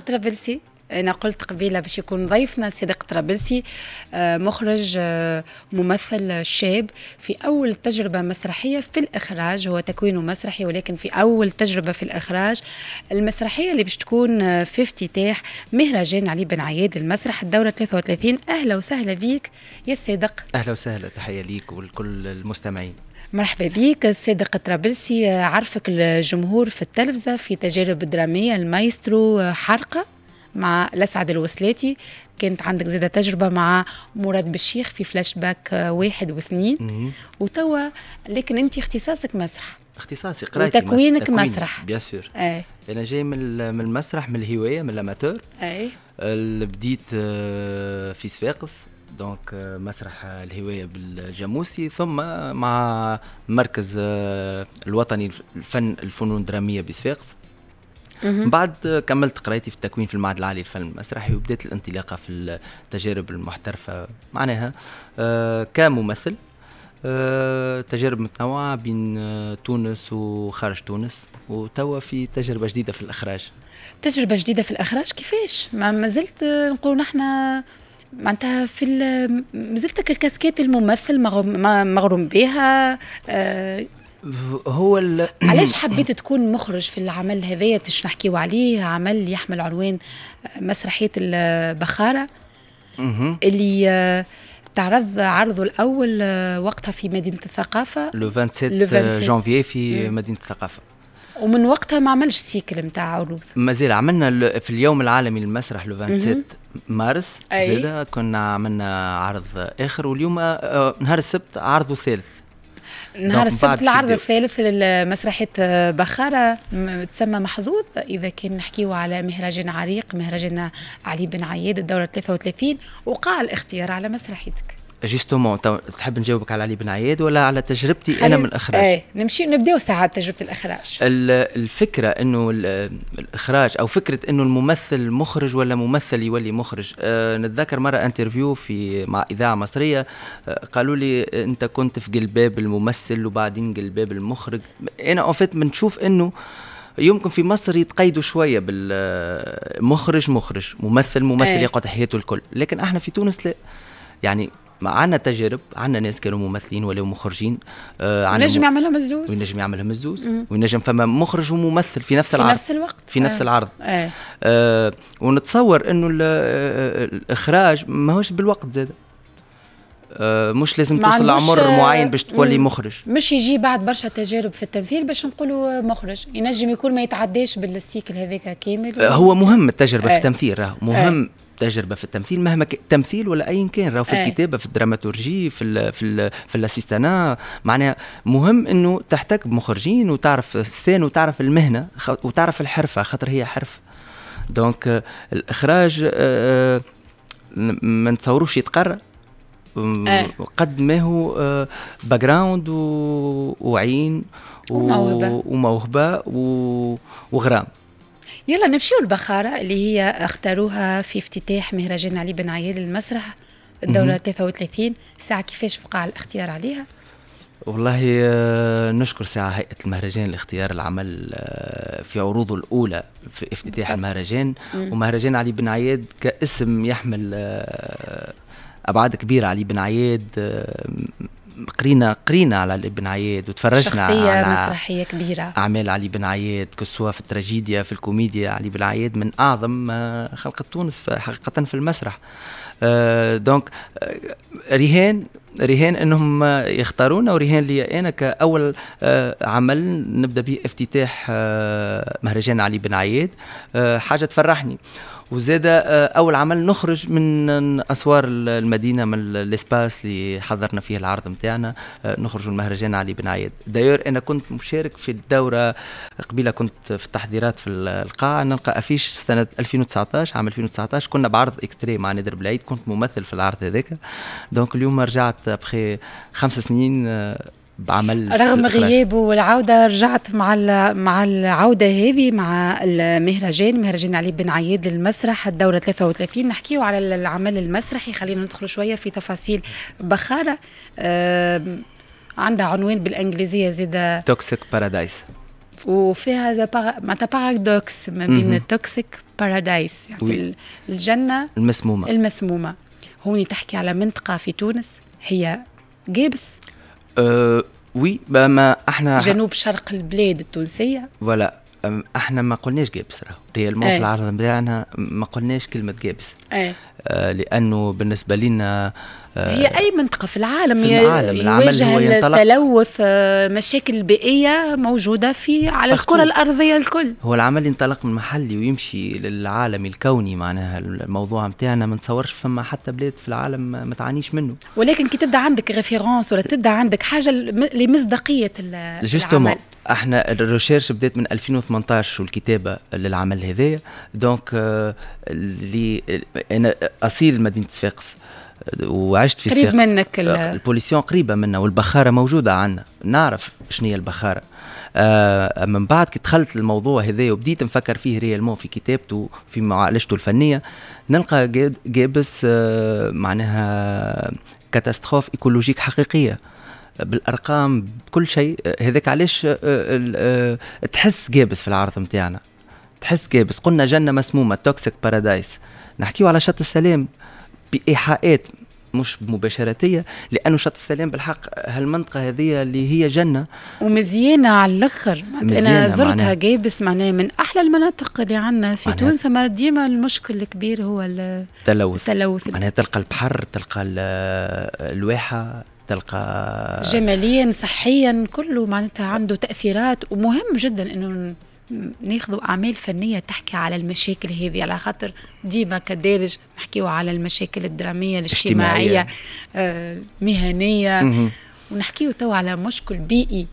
طرابلسي انا قلت قبيله باش يكون ضيفنا صديق طرابلسي آه، مخرج آه، ممثل شاب في اول تجربه مسرحيه في الاخراج هو تكوينه مسرحي ولكن في اول تجربه في الاخراج المسرحيه اللي باش تكون آه، في افتتاح مهرجان علي بن عياد المسرح الدوره 33 اهلا وسهلا بيك يا صديق اهلا وسهلا تحيه ليك ولكل المستمعين مرحبا بك صادق طرابلسي عرفك الجمهور في التلفزة في تجارب درامية المايسترو حرقة مع الأسعد الوسلاتي كانت عندك زادة تجربة مع مراد بالشيخ في فلاش باك واحد واثنين وتوا لكن أنت اختصاصك مسرح اختصاصي قرايتي وتكوينك مسرح بيان سور إيه. انا جاي من المسرح من الهوايه من الاماتور اي بديت آه، في صفاقس دونك آه، مسرح آه، الهوايه بالجاموسي ثم مع مركز آه، الوطني الفن الفنون الدراميه بصفاقس من بعد كملت قرايتي في التكوين في المعهد العالي للفن المسرحي وبدات الانطلاقه في التجارب المحترفه معناها كممثل تجارب متنوعة بين تونس وخارج تونس وتوا في تجربة جديدة في الإخراج تجربة جديدة في الإخراج كيفاش؟ ما زلت نقول نحن معناتها في مازلتك الكاسكيت الممثل مغروم بها آه، هو ال... علاش حبيت تكون مخرج في العمل هذايا تش نحكيو عليه عمل يحمل عنوان آه، مسرحيه البخاره اللي آه، تعرض عرضه الاول وقتها في مدينه الثقافه لو 27 جانفي في مدينه الثقافه ومن وقتها ما عملش سيكل نتاع عروض مازال عملنا في اليوم العالمي للمسرح لو 27 مارس أي. كنا عملنا عرض اخر واليوم آه، نهار السبت عرضه ثالث نهار السبت العرض الثالث لمسرحية بخارة تسمى محظوظ إذا كان نحكيو على مهرجان عريق مهرجان علي بن عياد الدورة 33 وقع الاختيار على مسرحيتك جيستومون تحب نجاوبك على علي بن عياد ولا على تجربتي انا من الاخراج؟ ايه نمشي نبداو ساعات تجربه الاخراج الفكره انه الاخراج او فكره انه الممثل مخرج ولا ممثل يولي مخرج أه نتذكر مره انترفيو في مع اذاعه مصريه أه قالوا لي انت كنت في قلباب الممثل وبعدين قلباب المخرج انا اون فيت بنشوف انه يمكن في مصر يتقيدوا شويه بالمخرج مخرج ممثل ممثل إيه. يقعد حياته الكل لكن احنا في تونس لا يعني عندنا تجارب عندنا ناس كانوا ممثلين ولا مخرجين آه ينجم يعملهم الزوز وينجم يعملهم الزوز وينجم فما مخرج وممثل في نفس في العرض في نفس الوقت في نفس آه. العرض آه. آه ونتصور انه الاخراج ماهوش بالوقت زاد آه مش لازم توصل لعمر آه معين باش تولي مخرج مش يجي بعد برشا تجارب في التمثيل باش نقولوا مخرج ينجم يكون ما يتعداش بالسيكل هذاك كامل هو مهم التجربه آه. في التمثيل راه آه. مهم تجربه في التمثيل مهما ك... تمثيل ولا ايا كان راهو في أي. الكتابه في الدراماتورجي في ال في ال في الاسيستانا معناها مهم انه تحتك بمخرجين وتعرف السين وتعرف المهنه وتعرف الحرفه خاطر هي حرفه دونك الاخراج آه، آه، ما نتصوروش يتقرر إيه. قد ما هو باك آه، جراوند وعين وموهبه وموهبه وغرام يلا نمشيو البخارة اللي هي اختاروها في افتتاح مهرجان علي بن عيال المسرح الدورة 33 ساعة كيفاش وقع الاختيار عليها؟ والله آه، نشكر ساعة هيئة المهرجان لاختيار العمل آه، في عروضه الأولى في افتتاح المهرجان ومهرجان علي بن عياد كاسم يحمل آه، أبعاد كبيرة علي بن عياد قرينا قرينا على ابن بن عياد وتفرجنا شخصية على مسرحية كبيرة أعمال علي بن عياد كسوة في التراجيديا في الكوميديا علي بن عياد من أعظم آه، خلق تونس حقيقة في المسرح آه، دونك آه، رهان رهان انهم يختارونا ورهان لي انا كاول عمل نبدا به افتتاح مهرجان علي بن عياد حاجه تفرحني وزاد آه، اول عمل نخرج من اسوار المدينه من الاسباس اللي حضرنا فيه العرض نتاعنا آه، نخرج المهرجان علي بن عياد داير انا كنت مشارك في الدوره قبيله كنت في التحضيرات في القاعه نلقى افيش سنه 2019 عام 2019 كنا بعرض اكستري مع نادر بالعيد كنت ممثل في العرض هذاك دونك اليوم رجعت ابخي خمس سنين آه، بعمل رغم غيابه والعوده رجعت مع مع العوده هذه مع المهرجان مهرجان علي بن عياد للمسرح الدوره 33 نحكيو على العمل المسرحي خلينا ندخلوا شويه في تفاصيل بخاره عندها عنوان بالانجليزيه زيدا توكسيك بارادايس وفيها معناتها بارادوكس ما بين التوكسيك بارادايس يعني الجنه المسمومه المسمومه هوني تحكي على منطقه في تونس هي جابس أه وي ما احنا جنوب شرق البلاد التونسيه فوالا احنا ما قلناش جابس راهو ريالمون في إيه. العرض نتاعنا ما قلناش كلمه جابس أي. آه لانه بالنسبه لنا آه هي اي منطقه في العالم, في العالم العمل هو ينطلق التلوث آه، مشاكل بيئيه موجوده في على الكره الارضيه الكل هو العمل ينطلق من محلي ويمشي للعالم الكوني معناها الموضوع نتاعنا ما نتصورش فما حتى بلاد في العالم ما تعانيش منه ولكن كي تبدا عندك ريفيرونس ولا تبدا عندك حاجه لمصداقيه العمل احنا الريشيرش بدات من 2018 والكتابه للعمل هذايا دونك آه، اللي انا اصيل مدينه صفاقس وعشت في قريب منك آه، البوليسيون قريبه منا والبخاره موجوده عندنا نعرف شنو هي البخاره آه من بعد كي دخلت الموضوع هذايا وبديت نفكر فيه ريالمون في كتابته في معالجته الفنيه نلقى جابس آه معناها كاتاستروف ايكولوجيك حقيقيه بالارقام بكل شيء هذاك علاش آه، آه، تحس جابس في العرض نتاعنا تحس جابس قلنا جنه مسمومه توكسيك بارادايس نحكيو على شط السلام بايحاءات مش مباشرتيه لانه شط السلام بالحق هالمنطقه هذه اللي هي جنه ومزيانه على الاخر انا زرتها جابس معناها من احلى المناطق اللي عندنا في تونس ما ديما المشكل الكبير هو التلوث التلوث معناها تلقى البحر تلقى آه، الواحه تلقى جماليا صحيا كله معناتها عنده تاثيرات ومهم جدا انه ناخذوا اعمال فنيه تحكي على المشاكل هذه على خاطر ديما كدارج نحكيو على المشاكل الدراميه الاجتماعيه المهنيه آه، ونحكيو تو على مشكل بيئي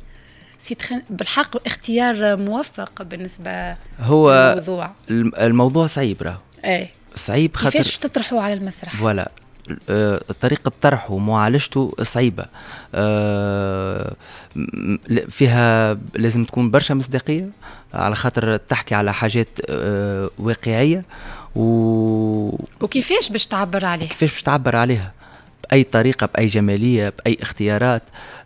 بالحق اختيار موفق بالنسبه هو للموضوع الموضوع صعيب راه ايه صعيب خاطر كيفاش تطرحوا على المسرح فوالا آه، طريقة طرحه ومعالجته صعيبة آه، فيها لازم تكون برشا مصداقية على خاطر تحكي على حاجات آه، واقعية و... وكيفاش باش تعبر عليها كيفاش باش تعبر عليها باي طريقه باي جماليه باي اختيارات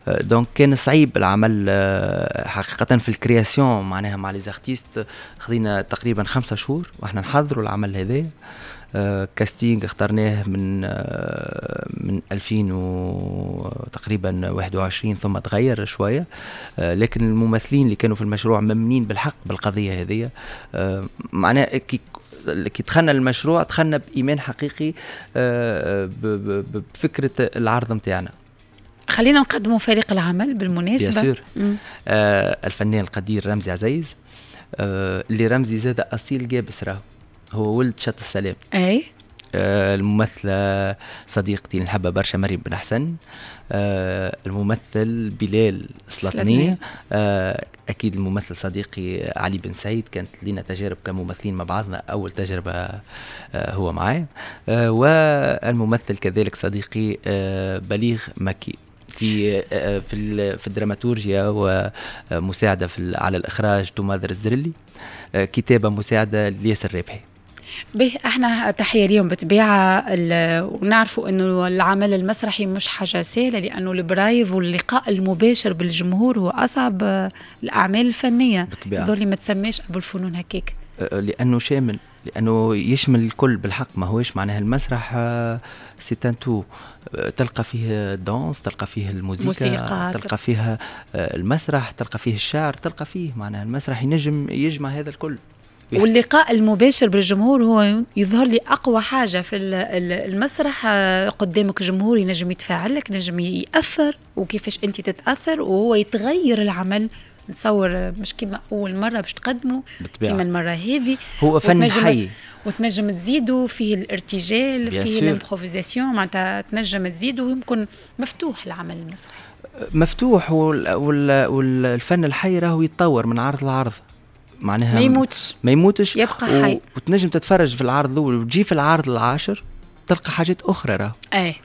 آه، دونك كان صعيب العمل آه، حقيقه في الكرياسيون معناها مع لي زارتيست خذينا تقريبا خمسة شهور واحنا نحضروا العمل هذا كاستينغ آه، اخترناه من من 2000 و تقريبا 21 ثم تغير شويه لكن الممثلين اللي كانوا في المشروع ممنين بالحق بالقضيه هذه معناها كي دخلنا المشروع دخلنا بايمان حقيقي آه، آه، بفكره العرض نتاعنا خلينا نقدموا فريق العمل بالمناسبه بيان آه الفنان القدير رمزي عزيز آه اللي رمزي زاد اصيل جابس راهو هو ولد شط السلام اي آه الممثلة صديقتي اللي نحبها برشا مريم بن حسن آه الممثل بلال سلطني آه اكيد الممثل صديقي علي بن سعيد كانت لنا تجارب كممثلين مع بعضنا اول تجربه آه، هو معي آه، والممثل كذلك صديقي آه، بليغ مكي في في في الدراماتورجيا ومساعده في على الاخراج توماذر الزرلي كتابه مساعده لياسر ربحي به احنا تحيه ليهم بالطبيعه ونعرفوا انه العمل المسرحي مش حاجه سهله لانه البرايف واللقاء المباشر بالجمهور هو اصعب الاعمال الفنيه بالطبيعه اللي ما تسميش ابو الفنون هكاك أه، أه، لانه شامل لانه يشمل الكل بالحق ما هوش معناها المسرح سي أه، تو تلقى فيه الدانس تلقى فيه الموسيقى تلقى فيها المسرح تلقى فيه الشعر تلقى فيه معناها المسرح ينجم يجمع هذا الكل واللقاء المباشر بالجمهور هو يظهر لي اقوى حاجه في المسرح آه، قدامك جمهور ينجم يتفاعل لك نجم ياثر وكيفاش انت تتاثر وهو يتغير العمل نتصور آه، مش كيما اول مره باش تقدمه كيما المره هذه هو فن حي وتنجم تزيدوا فيه الارتجال فيه الامبروفيزاسيون معناتها تنجم تزيدوا ويمكن مفتوح العمل المسرحي مفتوح والفن الحي راهو يتطور من عرض لعرض معناها ما يموتش ما يموتش يبقى و... حي وتنجم تتفرج في العرض الاول وتجي في العرض العاشر تلقى حاجات اخرى راه ايه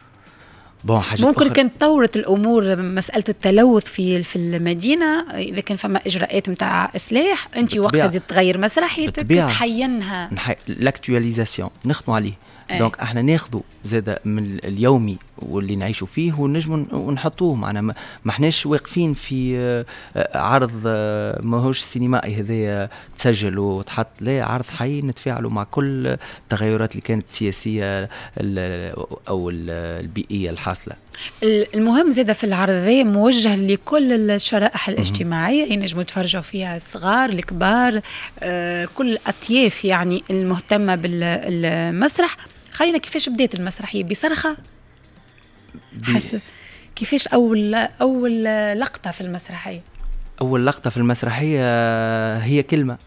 بون حاجات ممكن أخرى. كانت تطورت الامور مساله التلوث في في المدينه اذا كان فما اجراءات نتاع اسلاح انت وقتها تزيد تغير مسرحيتك تحينها نحي... لاكتواليزاسيون نخدموا عليه دونك إيه. احنا ناخذوا زاد من اليومي واللي نعيشوا فيه ونجم ونحطوه معنا ما حناش واقفين في آه، عرض آه، ماهوش سينمائي هذايا تسجل وتحط لا عرض حي نتفاعلوا مع كل التغيرات اللي كانت سياسيه او البيئيه الحاصله المهم زاده في العرض هذا موجه لكل الشرائح الاجتماعيه ينجموا يتفرجوا فيها الصغار الكبار آه، كل الاطياف يعني المهتمه بالمسرح خلينا كيفاش بدات المسرحيه بصرخه حس كيفاش اول اول لقطه في المسرحيه اول لقطه في المسرحيه آه، هي كلمه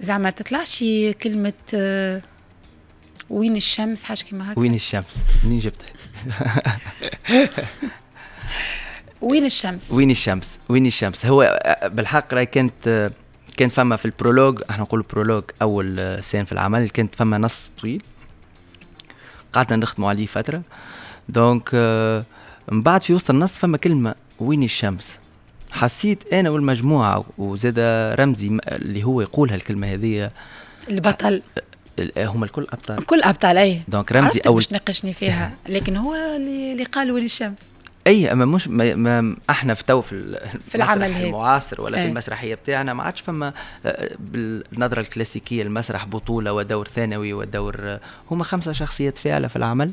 زعما تطلعش كلمه آه، وين الشمس حاجه كيما هكا وين الشمس منين جبتها وين الشمس وين الشمس وين الشمس هو آه، بالحق راي كانت كان فما في البرولوج احنا نقول برولوج اول سين في العمل كانت فما نص طويل قعدنا نخدموا عليه فتره دونك euh, من بعد في وسط النص فما كلمه وين الشمس حسيت انا والمجموعه وزاد رمزي اللي هو يقول هالكلمه هذه البطل هما الكل ابطال الكل ابطال اي دونك رمزي اول مش ناقشني فيها لكن هو اللي قال وين الشمس اي اما مش ما, ما احنا في تو في, في العمل المعاصر ولا ايه. في المسرحيه بتاعنا ما عادش فما آه، بالنظره الكلاسيكيه المسرح بطوله ودور ثانوي ودور هما خمسه شخصيات فعلا في العمل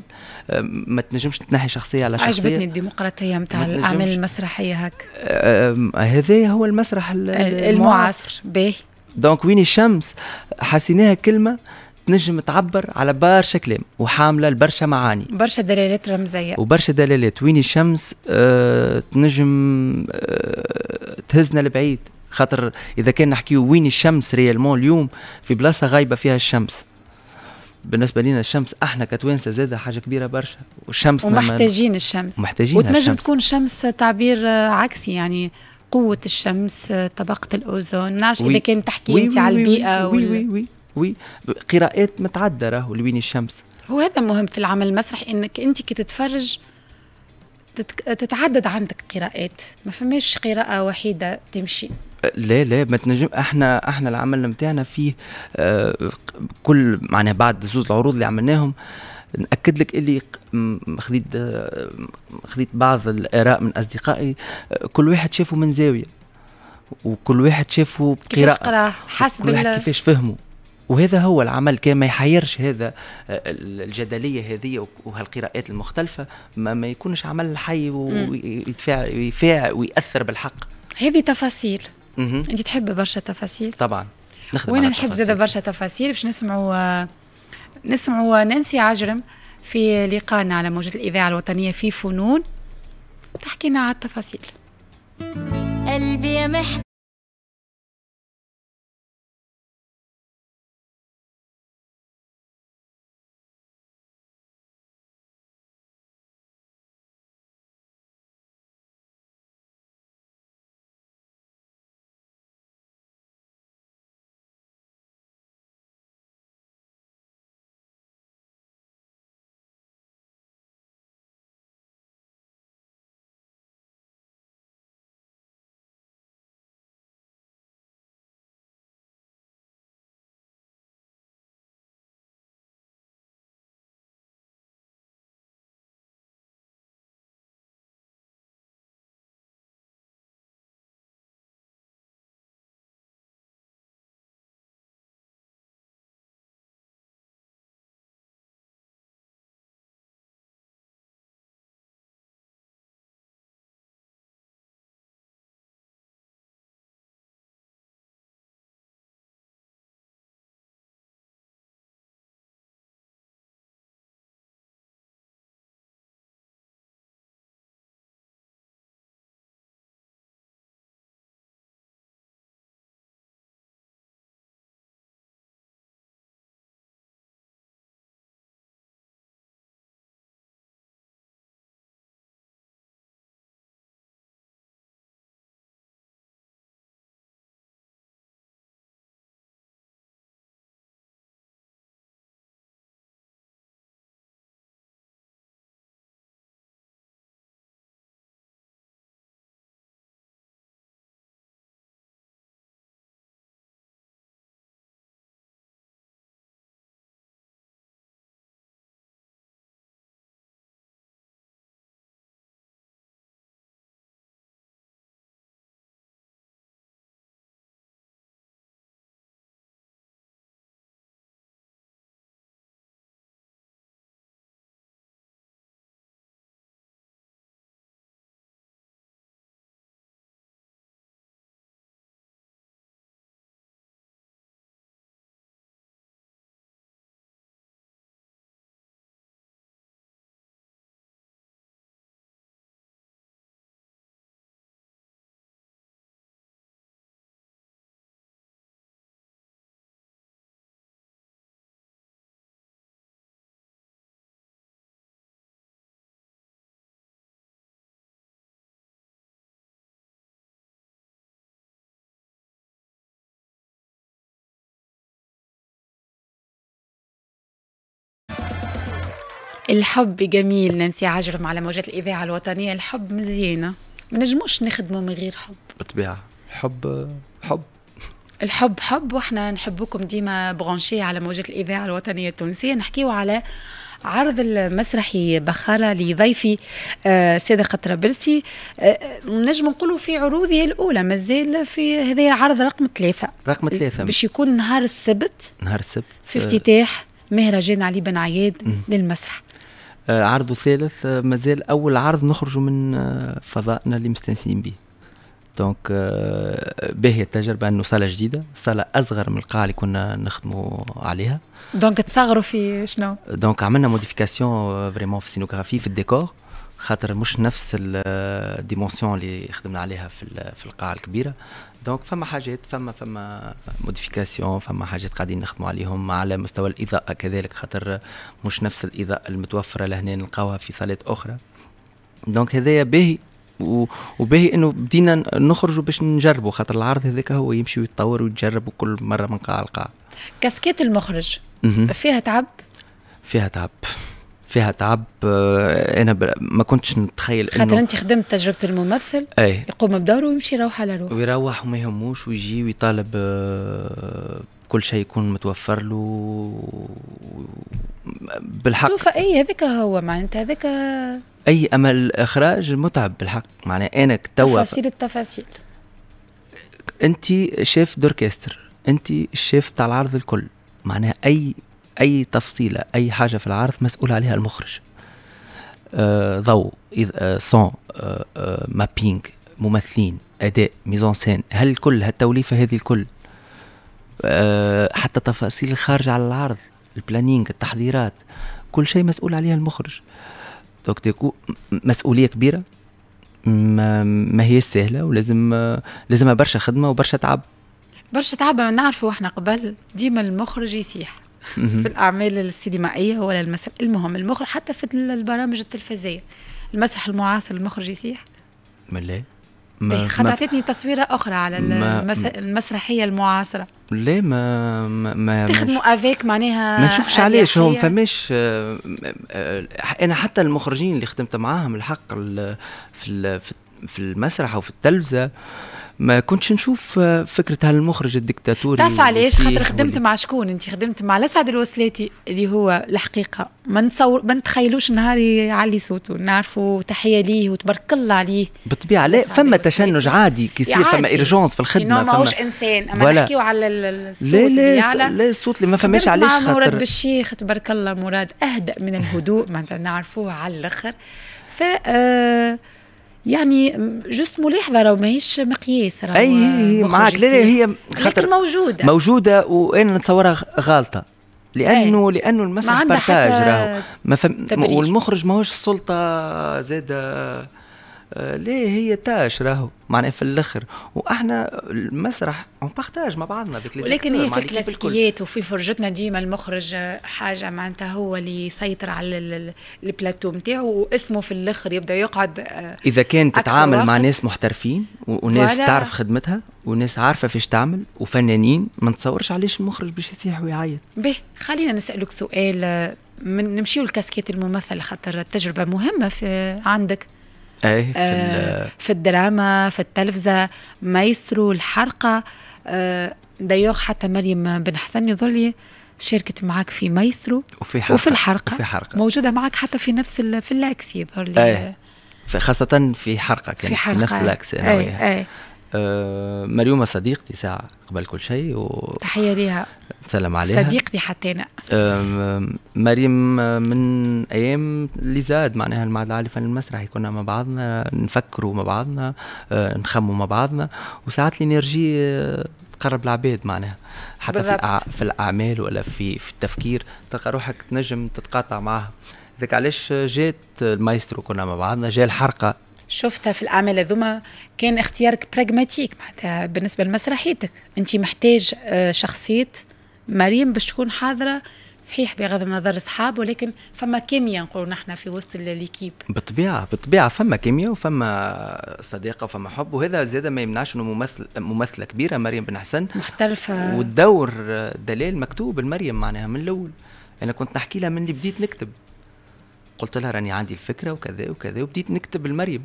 آه، ما تنجمش تنحي شخصيه على شخصيه عجبتني الديمقراطيه نتاع الاعمال المسرحيه هك آه، هذا هو المسرح المعاصر باهي دونك وين الشمس حسيناها كلمه تنجم تعبر على برشا كلام وحامله لبرشا معاني برشا دلالات رمزيه وبرشا دلالات وين الشمس آه تنجم آه تهزنا لبعيد خاطر اذا كان نحكيو وين الشمس ريالمون اليوم في بلاصه غايبه فيها الشمس بالنسبه لنا الشمس احنا كتوانسه زاده حاجه كبيره برشا والشمس ومحتاجين الشمس ومحتاجين وتنجم الشمس. تكون الشمس تعبير آه، عكسي يعني قوه الشمس آه، طبقه الاوزون ما اذا كان تحكي انت على البيئه وي وي وي, وي, وي, وي وي قراءات متعدده ولوين الشمس وهذا مهم في العمل المسرحي انك انت كي تتفرج تتعدد عندك قراءات ما فماش قراءة وحيدة تمشي أه، لا لا ما تنجم احنا احنا العمل نتاعنا فيه آه كل معناها بعد زوز العروض اللي عملناهم ناكد لك اللي خذيت أه، خذيت بعض الاراء من اصدقائي أه، كل واحد شافه من زاويه وكل واحد شافه بقراءه كيفاش قراه حسب كل واحد كيفاش فهمه وهذا هو العمل كان ما يحيرش هذا آه، الجدليه هذه وهالقراءات المختلفه ما, ما يكونش عمل حي ويدفع ويفاع وياثر بالحق هذه تفاصيل انت تحب برشا تفاصيل طبعا نخدم وانا نحب زاد برشا تفاصيل باش نسمعوا آه، نسمعوا نانسي عجرم في لقائنا على موجة الإذاعة الوطنية في فنون تحكينا على التفاصيل قلبي يا محتاج الحب جميل نانسي عجرم على موجات الاذاعه الوطنيه الحب مزيانه ما نجموش نخدمه من غير حب بالطبيعه الحب حب الحب حب واحنا نحبكم ديما برانشي على موجات الاذاعه الوطنيه التونسيه نحكيو على عرض المسرحي بخارة لضيفي آه، سيدة قطرابلسي آه، آه، نجم نقولوا في عروضه الأولى مازال في هذا عرض رقم ثلاثة رقم ثلاثة باش يكون نهار السبت نهار السبت في افتتاح مهرجان علي بن عياد للمسرح آه، عرض ثالث آه، مازال اول عرض نخرج من آه، فضائنا اللي مستنسين به دونك باهي التجربه انه صاله جديده صاله اصغر من القاعه اللي كنا نخدموا عليها دونك تصغروا في شنو دونك عملنا موديفيكاسيون فريمون في السينوغرافي في الديكور خاطر مش نفس الديمونسيون اللي خدمنا عليها في في القاعه الكبيره دونك فما حاجات فما فما موديفيكاسيون فما حاجات قاعدين نخدموا عليهم على مستوى الاضاءه كذلك خاطر مش نفس الاضاءه المتوفره لهنا نلقاوها في صالات اخرى دونك هذايا باهي وباهي انه بدينا نخرجوا باش نجربوا خاطر العرض هذاك هو يمشي ويتطور ويتجرب وكل مره من قاعه لقاعه كاسكيت المخرج فيها تعب فيها تعب فيها تعب آه، انا ما كنتش نتخيل انه خاطر انت خدمت تجربه الممثل أي. يقوم بدوره ويمشي يروح على روحه ويروح وما يهموش ويجي ويطالب آه، كل شيء يكون متوفر له بالحق توفى اي هذاك هو معناتها هذاك اي اما الاخراج متعب بالحق معناها انا توا تفاصيل التفاصيل انت شيف دوركستر انت الشيف تاع العرض الكل معناها اي اي تفصيله اي حاجه في العرض مسؤول عليها المخرج آه، ضوء اذا سون آه مابينج آه، آه، ممثلين اداء ميزون سين هل الكل هالتوليفه هذه الكل حتى تفاصيل الخارج على العرض البلانينج التحضيرات كل شيء مسؤول عليها المخرج دونك ديكو مسؤوليه كبيره ما, ما هي سهله ولازم لازمها برشا خدمه وبرشا تعب برشا تعب ما نعرفوا احنا قبل ديما المخرج يسيح في الاعمال السينمائيه ولا المسرح المهم المخرج حتى في البرامج التلفزيونيه المسرح المعاصر المخرج يسيح ليه؟ ما خاطر طيب، عطيتني تصويره اخرى على المس... المسرحيه المعاصره لا ما ما تخدموا افيك معناها ما نشوفش علاش هو ما فماش آه، آه، انا حتى المخرجين اللي خدمت معاهم الحق في في المسرح او في التلفزه ما كنتش نشوف آه، فكره هالمخرج الدكتاتوري تعرف علاش خاطر خدمت مع شكون انت خدمت مع لسعد الوسلاتي اللي هو الحقيقه ما نتصور ما نتخيلوش نهار يعلي صوته نعرفوا تحيه ليه وتبارك الله عليه بالطبيعه لا فما تشنج عادي كي يصير فما ايرجونس في الخدمه فما ماهوش انسان اما نحكيو على الصوت لا لا لا الصوت اللي ما فماش علاش خاطر مراد بالشيخ تبارك الله مراد اهدأ من الهدوء معناتها نعرفوه على الاخر ف آه يعني جست ملاحظه راه ماهيش مقياس راه اي هي معاك لا هي خاطر موجوده موجوده وانا نتصورها غالطه لانه أي. لانه المسرح بارتاج راهو ما فم... والمخرج ماهوش السلطه زاده آه، ليه هي تاش راهو معناها في الاخر واحنا المسرح اون بارتاج مع بعضنا في ولكن هي في الكلاسيكيات وفي فرجتنا ديما المخرج حاجه معناتها هو اللي يسيطر على البلاتو نتاعو واسمه في الاخر يبدا يقعد آه، اذا كان تتعامل مع ناس محترفين وناس تعرف خدمتها وناس عارفه فيش تعمل وفنانين ما نتصورش علاش المخرج باش يسيح ويعيط به خلينا نسالك سؤال آه، من نمشيو لكاسكيت الممثل خاطر التجربه مهمه في عندك أي آه، في, آه في الدراما في التلفزة مايسترو الحرقة آه دايوغ حتى مريم بن حسن يظل شاركت معك في مايسترو وفي حرقة وفي الحرقة وفي حرقة موجودة معك حتى في نفس في اللاكس يظل آه، خاصة في حرقة كانت في, حرقة في نفس اللاكس أي, أي, أي آه، مريومة صديقتي ساعة قبل كل شيء و... تحية ليها سلام عليها صديقتي حتى أنا مريم آه، من أيام اللي زاد معناها المعهد العالي فن المسرحي كنا مع بعضنا نفكروا مع بعضنا آه، نخموا مع بعضنا وساعات الإنرجي تقرب العباد معناها حتى بالضبط. في, الأع... في الأعمال ولا في, في التفكير تلقى روحك تنجم تتقاطع معها ذاك علاش جات المايسترو كنا مع بعضنا جا الحرقة شفتها في الاعمال هذوما كان اختيارك براغماتيك معناتها بالنسبه لمسرحيتك انت محتاج آه، شخصيه مريم باش تكون حاضره صحيح بغض النظر صحاب ولكن فما كيمياء نقولوا نحن في وسط ليكيب بالطبيعه بالطبيعه فما كيمياء وفما صداقه وفما حب وهذا زاد ما يمنعش انه ممثل ممثله كبيره مريم بن حسن محترفه والدور آه، دلال مكتوب لمريم معناها من الاول انا كنت نحكي لها من اللي بديت نكتب قلت لها راني عندي الفكره وكذا وكذا وبديت نكتب لمريم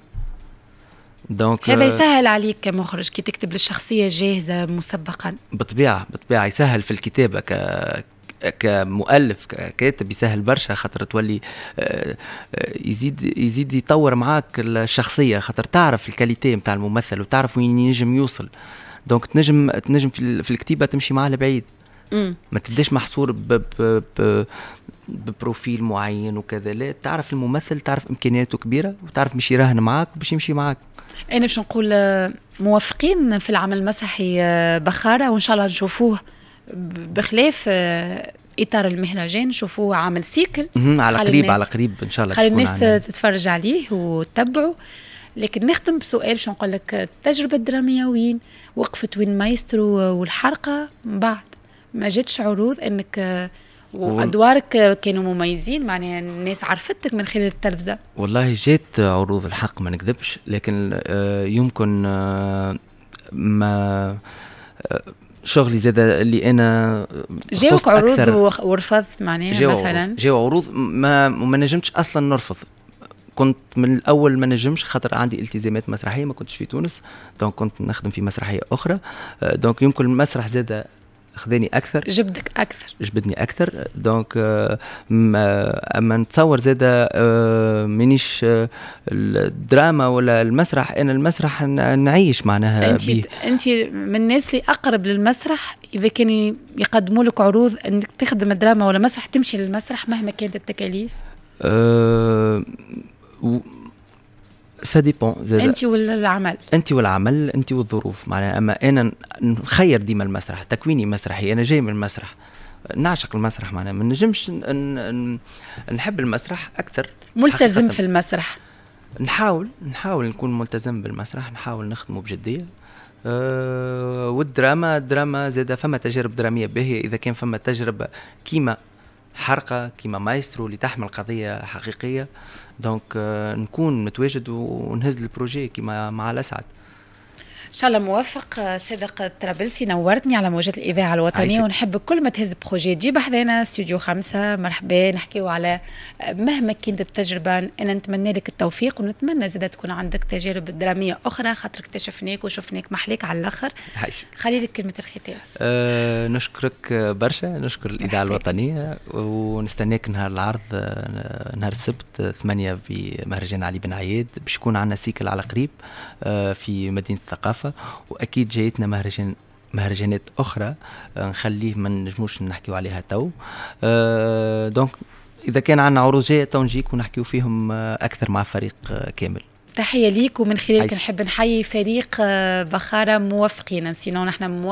دونك هذا euh, يسهل عليك كمخرج كي تكتب للشخصيه جاهزه مسبقا بالطبيعه بالطبيعه يسهل في الكتابه ك كمؤلف كاتب يسهل برشا خاطر تولي آه، آه، يزيد يزيد يطور معاك الشخصيه خاطر تعرف الكاليتي نتاع الممثل وتعرف وين ينجم يوصل دونك تنجم تنجم في الكتيبه تمشي معاه لبعيد ما تبداش محصور ب ب ب ببروفيل معين وكذا لا تعرف الممثل تعرف امكانياته كبيره وتعرف باش يراهن معاك وباش يمشي معاك انا باش نقول آه، موفقين في العمل المسرحي آه، بخاره وان شاء الله نشوفوه بخلاف آه، اطار المهرجان نشوفوه عامل سيكل على قريب على قريب ان شاء الله خلي الناس تتفرج عليه وتتبعوا لكن نختم بسؤال شو نقول لك التجربه الدراميه وين وقفت وين مايسترو والحرقه من بعد ما جاتش عروض انك وادوارك كانوا مميزين معناها الناس عرفتك من خلال التلفزه والله جات عروض الحق ما نكذبش لكن آه، يمكن آه، ما آه، شغلي زاد اللي انا جاوك عروض ورفضت معناها جاو مثلا جاو عروض ما ما نجمتش اصلا نرفض كنت من الاول ما نجمش خاطر عندي التزامات مسرحيه ما كنتش في تونس دونك كنت نخدم في مسرحيه اخرى دونك يمكن المسرح زاد خذاني اكثر جبدك اكثر جبدني اكثر دونك euh, آه، اما نتصور زاد آه، مانيش آه، الدراما ولا المسرح انا المسرح نعيش معناها انت بيه. انت من الناس اللي اقرب للمسرح اذا كان يقدموا لك عروض انك تخدم دراما ولا مسرح تمشي للمسرح مهما كانت التكاليف أه سا ديبون انت والعمل انت والعمل انت والظروف معناها اما انا نخير ديما المسرح تكويني مسرحي انا جاي من المسرح نعشق المسرح معناها ما نجمش نحب المسرح اكثر ملتزم في المسرح نحاول نحاول نكون ملتزم بالمسرح نحاول نخدمه بجديه أه والدراما الدراما زاده فما تجارب دراميه باهيه اذا كان فما تجربه كيما حرقه كيما مايسترو اللي تحمل قضيه حقيقيه دونك euh, نكون متواجد ونهز البروجي كيما مع الاسعد ان شاء الله موفق آه، صادق الطرابلسي نورتني على موجات الاذاعه الوطنيه ونحب كل ما تهز بروجي تجيب بحذانا استوديو خمسه مرحبا نحكيو على آه، مهما كانت التجربه انا نتمنى لك التوفيق ونتمنى زاد تكون عندك تجارب دراميه اخرى خاطر اكتشفناك وشفناك محليك على الاخر خلي لك كلمه الختام أه نشكرك برشا نشكر الاذاعه الوطنيه ونستناك نهار العرض آه، نهار السبت ثمانيه بمهرجان علي بن عياد باش يكون عندنا سيكل على قريب في مدينه الثقافه الثقافه واكيد جايتنا مهرجان مهرجانات اخرى آه، نخليه ما نجموش نحكيو عليها تو آه، دونك اذا كان عندنا عروضيه تو نجيك ونحكيو فيهم آه، اكثر مع فريق كامل تحيه ليك ومن خلالك نحب نحيي فريق بخاره موفقين سينو نحن مواصل